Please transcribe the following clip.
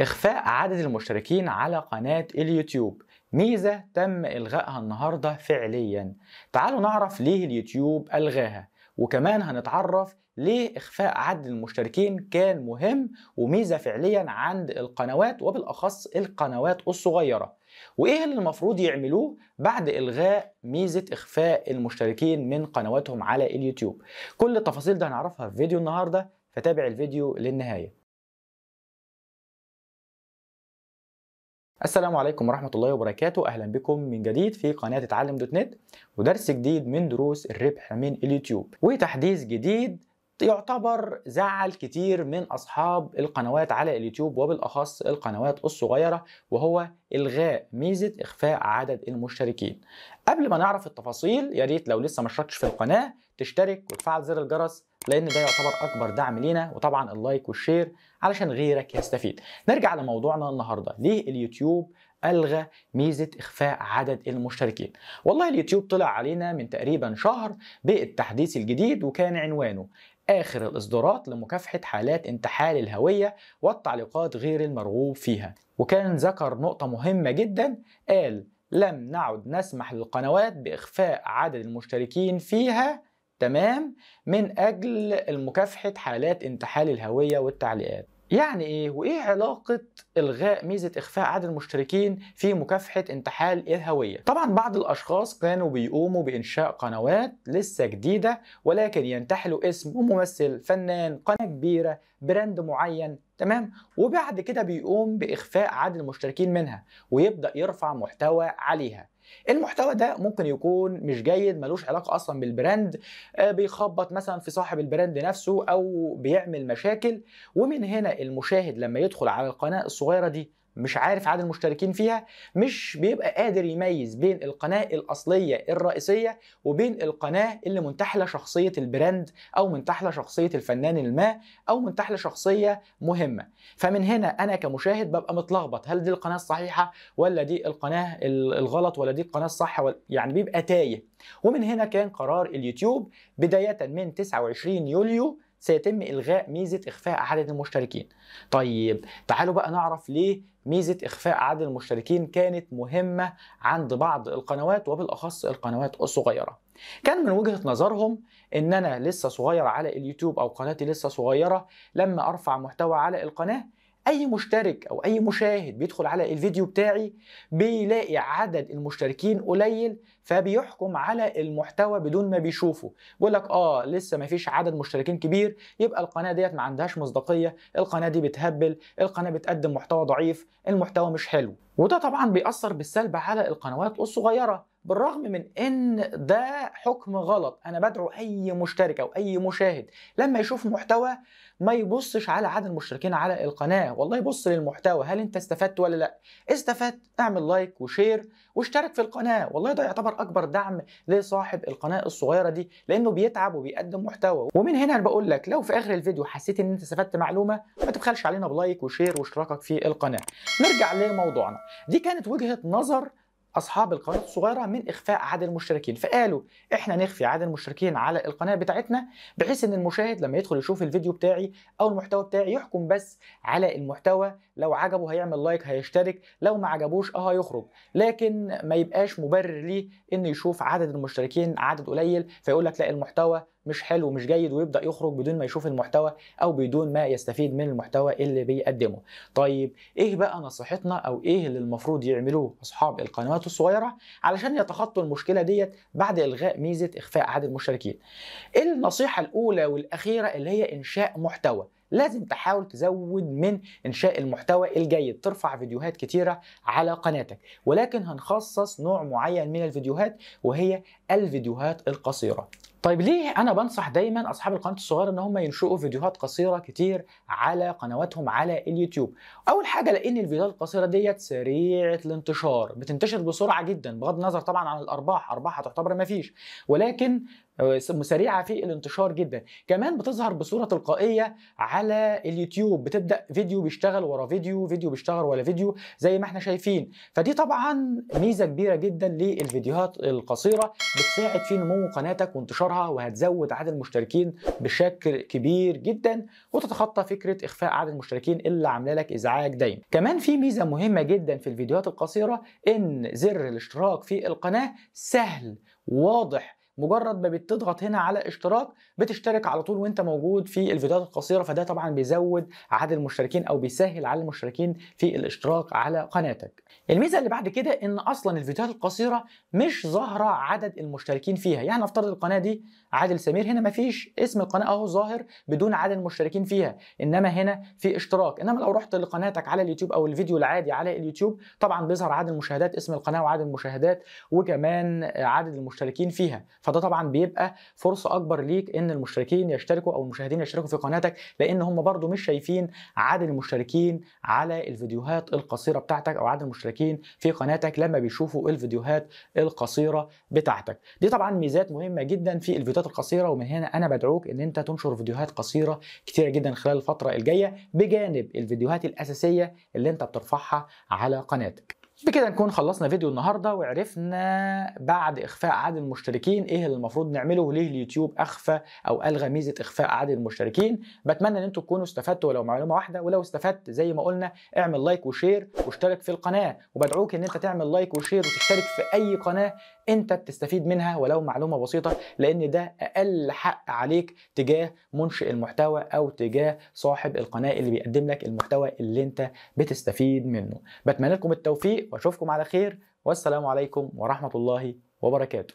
إخفاء عدد المشتركين على قناة اليوتيوب ميزة تم إلغائها النهاردة فعليا تعالوا نعرف ليه اليوتيوب ألغاها وكمان هنتعرف ليه إخفاء عدد المشتركين كان مهم وميزة فعليا عند القنوات وبالأخص القنوات الصغيرة وإيه اللي المفروض يعملوه بعد إلغاء ميزة إخفاء المشتركين من قنواتهم على اليوتيوب كل التفاصيل ده هنعرفها في فيديو النهاردة فتابع الفيديو للنهاية السلام عليكم ورحمة الله وبركاته أهلا بكم من جديد في قناة اتعلم دوت نت ودرس جديد من دروس الربح من اليوتيوب وتحديث جديد يعتبر زعل كتير من أصحاب القنوات على اليوتيوب وبالأخص القنوات الصغيرة وهو إلغاء ميزة إخفاء عدد المشتركين قبل ما نعرف التفاصيل يا ريت لو لسه ما اشتركتش في القناة تشترك وتفعل زر الجرس لان ده يعتبر اكبر دعم لينا وطبعا اللايك والشير علشان غيرك يستفيد نرجع لموضوعنا النهارده ليه اليوتيوب الغى ميزه اخفاء عدد المشتركين والله اليوتيوب طلع علينا من تقريبا شهر بالتحديث الجديد وكان عنوانه آخر الإصدارات لمكافحة حالات انتحال الهوية والتعليقات غير المرغوب فيها وكان ذكر نقطة مهمة جدا قال لم نعد نسمح للقنوات بإخفاء عدد المشتركين فيها تمام من أجل المكافحة حالات انتحال الهوية والتعليقات يعني ايه وايه علاقه الغاء ميزه اخفاء عدد المشتركين في مكافحه انتحال الهويه طبعا بعض الاشخاص كانوا بيقوموا بانشاء قنوات لسه جديده ولكن ينتحلوا اسم وممثل فنان قناه كبيره براند معين تمام وبعد كده بيقوم باخفاء عدد المشتركين منها ويبدا يرفع محتوى عليها المحتوى ده ممكن يكون مش جيد ملوش علاقه اصلا بالبراند آه، بيخبط مثلا في صاحب البراند نفسه او بيعمل مشاكل ومن هنا المشاهد لما يدخل على القناه الصغيره دي مش عارف عدد المشتركين فيها مش بيبقى قادر يميز بين القناه الاصليه الرئيسيه وبين القناه اللي منتحله شخصيه البراند او منتحله شخصيه الفنان الما او منتحله شخصيه مهمه فمن هنا انا كمشاهد ببقى متلخبط هل دي القناه الصحيحه ولا دي القناه الغلط ولا دي القناه الصح ولا يعني بيبقى تايه ومن هنا كان قرار اليوتيوب بدايه من 29 يوليو سيتم إلغاء ميزة إخفاء عدد المشتركين طيب تعالوا بقى نعرف ليه ميزة إخفاء عدد المشتركين كانت مهمة عند بعض القنوات وبالأخص القنوات الصغيرة كان من وجهة نظرهم إن أنا لسه صغير على اليوتيوب أو قناتي لسه صغيرة لما أرفع محتوى على القناة اي مشترك او اي مشاهد بيدخل على الفيديو بتاعي بيلاقي عدد المشتركين قليل فبيحكم على المحتوى بدون ما بيشوفه بيقول لك اه لسه ما فيش عدد مشتركين كبير يبقى القناه ديت ما عندهاش مصداقيه القناه دي بتهبل القناه بتقدم محتوى ضعيف المحتوى مش حلو وده طبعا بيأثر بالسلب على القنوات الصغيره بالرغم من ان ده حكم غلط انا بدعو اي مشترك او اي مشاهد لما يشوف محتوى ما يبصش على عدد المشتركين على القناه والله يبص للمحتوى هل انت استفدت ولا لا استفدت اعمل لايك وشير واشترك في القناه والله ده يعتبر اكبر دعم لصاحب القناه الصغيره دي لانه بيتعب وبيقدم محتوى ومن هنا انا بقول لك لو في اخر الفيديو حسيت ان انت استفدت معلومه ما تبخلش علينا بلايك وشير واشتراكك في القناه نرجع لموضوعنا دي كانت وجهه نظر اصحاب القنوات الصغيره من اخفاء عدد المشتركين فقالوا احنا نخفي عدد المشتركين على القناه بتاعتنا بحيث ان المشاهد لما يدخل يشوف الفيديو بتاعي او المحتوى بتاعي يحكم بس على المحتوى لو عجبه هيعمل لايك هيشترك لو ما عجبوش اه هيخرج لكن ما يبقاش مبرر ليه انه يشوف عدد المشتركين عدد قليل فيقول لك لا المحتوى مش حلو مش جيد ويبدا يخرج بدون ما يشوف المحتوى او بدون ما يستفيد من المحتوى اللي بيقدمه طيب ايه بقى نصيحتنا او ايه اللي المفروض يعملوه اصحاب القنوات الصغيره علشان يتخطوا المشكله ديت بعد الغاء ميزه اخفاء عدد المشتركين النصيحه الاولى والاخيره اللي هي انشاء محتوى لازم تحاول تزود من انشاء المحتوى الجيد ترفع فيديوهات كتيره على قناتك ولكن هنخصص نوع معين من الفيديوهات وهي الفيديوهات القصيره طيب ليه انا بنصح دايما اصحاب القناه الصغيره ان هم ينشئوا فيديوهات قصيره كتير على قنواتهم على اليوتيوب اول حاجه لان الفيديوهات القصيره ديت سريعه الانتشار بتنتشر بسرعه جدا بغض النظر طبعا عن الارباح ارباحها تعتبر ما فيش ولكن آه، سريعه في الانتشار جدا كمان بتظهر بصوره تلقائيه على اليوتيوب بتبدا فيديو بيشتغل ورا فيديو فيديو بيشتغل ورا فيديو زي ما احنا شايفين فدي طبعا ميزه كبيره جدا للفيديوهات القصيره بتساعد في نمو قناتك وانتشار انتشارها وهتزود عدد المشتركين بشكل كبير جدا وتتخطى فكره اخفاء عدد المشتركين اللي عامله لك ازعاج دايما كمان في ميزه مهمه جدا في الفيديوهات القصيره ان زر الاشتراك في القناه سهل واضح مجرد ما بتضغط هنا على اشتراك بتشترك على طول وانت موجود في الفيديوهات القصيره فده طبعا بيزود عدد المشتركين او بيسهل على المشتركين في الاشتراك على قناتك الميزه اللي بعد كده ان اصلا الفيديوهات القصيره مش ظاهره عدد المشتركين فيها يعني نفترض القناه دي عادل سمير هنا مفيش اسم القناه اهو ظاهر بدون عدد المشتركين فيها انما هنا في اشتراك انما لو رحت لقناتك على اليوتيوب او الفيديو العادي على اليوتيوب طبعا بيظهر عدد المشاهدات اسم القناه وعدد المشاهدات وكمان عدد المشتركين فيها فده طبعا بيبقى فرصه اكبر ليك ان المشتركين يشتركوا او المشاهدين يشتركوا في قناتك لان هم برضو مش شايفين عدد المشتركين على الفيديوهات القصيره بتاعتك او عدد المشتركين في قناتك لما بيشوفوا الفيديوهات القصيره بتاعتك دي طبعا ميزات مهمه جدا في الفيديوهات القصيره ومن هنا انا بدعوك ان انت تنشر فيديوهات قصيره كتيره جدا خلال الفتره الجايه بجانب الفيديوهات الاساسيه اللي انت بترفعها على قناتك بكده نكون خلصنا فيديو النهارده وعرفنا بعد اخفاء عدد المشتركين ايه اللي المفروض نعمله وليه اليوتيوب اخفى او الغى ميزه اخفاء عدد المشتركين بتمنى ان انتم تكونوا استفدتوا ولو معلومه واحده ولو استفدت زي ما قلنا اعمل لايك وشير واشترك في القناه وبدعوك ان انت تعمل لايك وشير وتشترك في اي قناه انت بتستفيد منها ولو معلومه بسيطه لان ده اقل حق عليك تجاه منشئ المحتوى او تجاه صاحب القناه اللي بيقدم لك المحتوى اللي انت بتستفيد منه بتمنى لكم التوفيق واشوفكم على خير والسلام عليكم ورحمه الله وبركاته